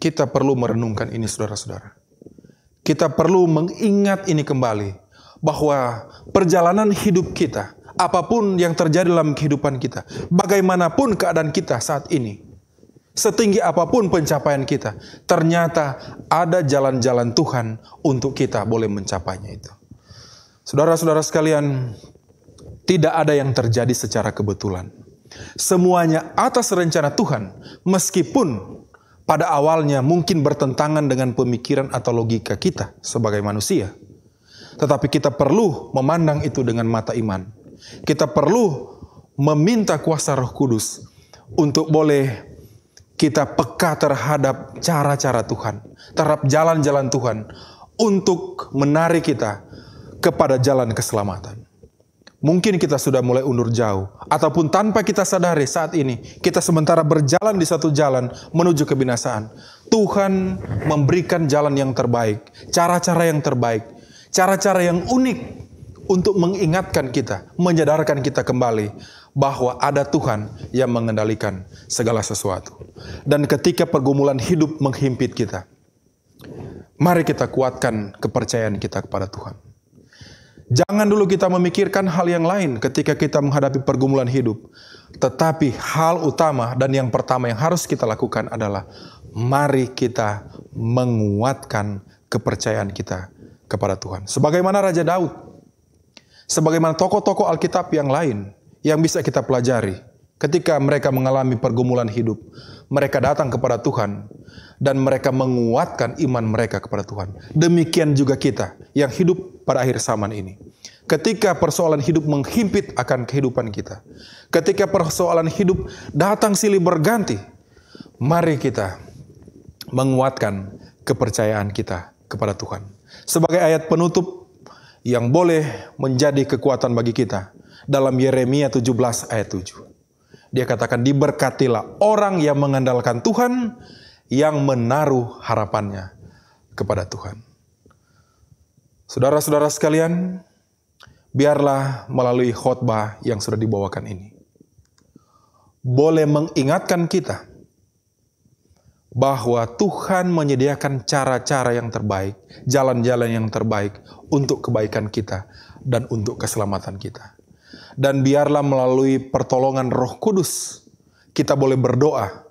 Kita perlu merenungkan ini saudara-saudara. Kita perlu mengingat ini kembali. Bahwa perjalanan hidup kita, apapun yang terjadi dalam kehidupan kita, bagaimanapun keadaan kita saat ini, setinggi apapun pencapaian kita, ternyata ada jalan-jalan Tuhan untuk kita boleh mencapainya itu. Saudara-saudara sekalian, tidak ada yang terjadi secara kebetulan. Semuanya atas rencana Tuhan, meskipun pada awalnya mungkin bertentangan dengan pemikiran atau logika kita sebagai manusia. Tetapi kita perlu memandang itu dengan mata iman. Kita perlu meminta kuasa Roh Kudus untuk boleh kita peka terhadap cara-cara Tuhan, terhadap jalan-jalan Tuhan untuk menarik kita kepada jalan keselamatan. Mungkin kita sudah mulai undur jauh, ataupun tanpa kita sadari saat ini, kita sementara berjalan di satu jalan menuju kebinasaan. Tuhan memberikan jalan yang terbaik, cara-cara yang terbaik, cara-cara yang unik untuk mengingatkan kita, menyadarkan kita kembali bahwa ada Tuhan yang mengendalikan segala sesuatu. Dan ketika pergumulan hidup menghimpit kita, mari kita kuatkan kepercayaan kita kepada Tuhan. Jangan dulu kita memikirkan hal yang lain ketika kita menghadapi pergumulan hidup. Tetapi hal utama dan yang pertama yang harus kita lakukan adalah mari kita menguatkan kepercayaan kita kepada Tuhan. Sebagaimana Raja Daud, sebagaimana tokoh-tokoh Alkitab yang lain yang bisa kita pelajari ketika mereka mengalami pergumulan hidup, mereka datang kepada Tuhan dan mereka menguatkan iman mereka kepada Tuhan. Demikian juga kita yang hidup pada akhir zaman ini. Ketika persoalan hidup menghimpit akan kehidupan kita. Ketika persoalan hidup datang silih berganti. Mari kita menguatkan kepercayaan kita kepada Tuhan. Sebagai ayat penutup yang boleh menjadi kekuatan bagi kita dalam Yeremia 17 ayat 7. Dia katakan diberkatilah orang yang mengandalkan Tuhan yang menaruh harapannya kepada Tuhan. Saudara-saudara sekalian, biarlah melalui khotbah yang sudah dibawakan ini. Boleh mengingatkan kita bahwa Tuhan menyediakan cara-cara yang terbaik, jalan-jalan yang terbaik untuk kebaikan kita dan untuk keselamatan kita. Dan biarlah melalui pertolongan Roh Kudus kita boleh berdoa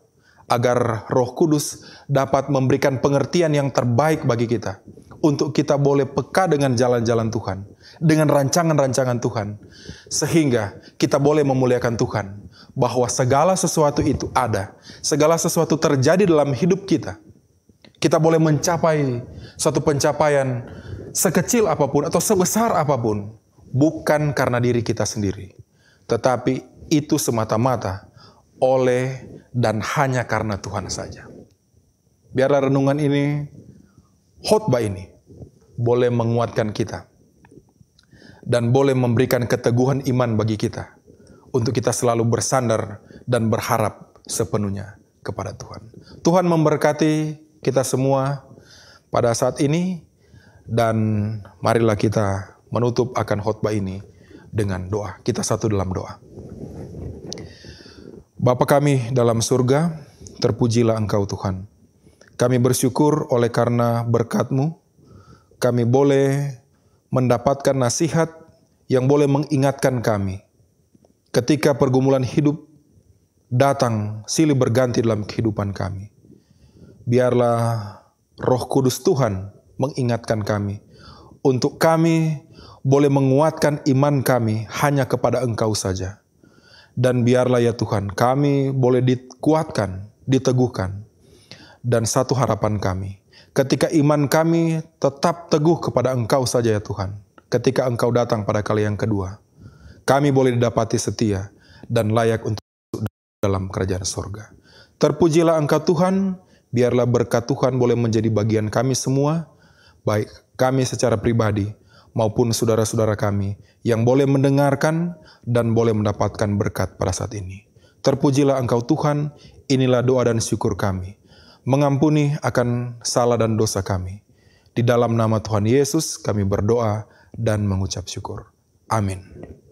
agar Roh Kudus dapat memberikan pengertian yang terbaik bagi kita, untuk kita boleh peka dengan jalan-jalan Tuhan, dengan rancangan-rancangan Tuhan, sehingga kita boleh memuliakan Tuhan, bahwa segala sesuatu itu ada, segala sesuatu terjadi dalam hidup kita. Kita boleh mencapai suatu pencapaian sekecil apapun atau sebesar apapun, bukan karena diri kita sendiri, tetapi itu semata-mata oleh, dan hanya karena Tuhan saja. Biarlah renungan ini, khotbah ini, boleh menguatkan kita. Dan boleh memberikan keteguhan iman bagi kita. Untuk kita selalu bersandar dan berharap sepenuhnya kepada Tuhan. Tuhan memberkati kita semua pada saat ini. Dan marilah kita menutup akan khotbah ini dengan doa. Kita satu dalam doa. Bapa kami dalam surga, terpujilah Engkau Tuhan. Kami bersyukur oleh karena berkat-Mu, kami boleh mendapatkan nasihat yang boleh mengingatkan kami. Ketika pergumulan hidup datang silih berganti dalam kehidupan kami. Biarlah roh kudus Tuhan mengingatkan kami. Untuk kami boleh menguatkan iman kami hanya kepada engkau saja. Dan biarlah ya Tuhan, kami boleh dikuatkan, diteguhkan. Dan satu harapan kami, ketika iman kami tetap teguh kepada Engkau saja ya Tuhan. Ketika Engkau datang pada kali yang kedua, kami boleh didapati setia dan layak untuk dalam kerajaan sorga. Terpujilah Engkau Tuhan, biarlah berkat Tuhan boleh menjadi bagian kami semua, baik kami secara pribadi maupun saudara-saudara kami yang boleh mendengarkan dan boleh mendapatkan berkat pada saat ini. Terpujilah Engkau Tuhan, inilah doa dan syukur kami. Mengampuni akan salah dan dosa kami. Di dalam nama Tuhan Yesus kami berdoa dan mengucap syukur. Amin.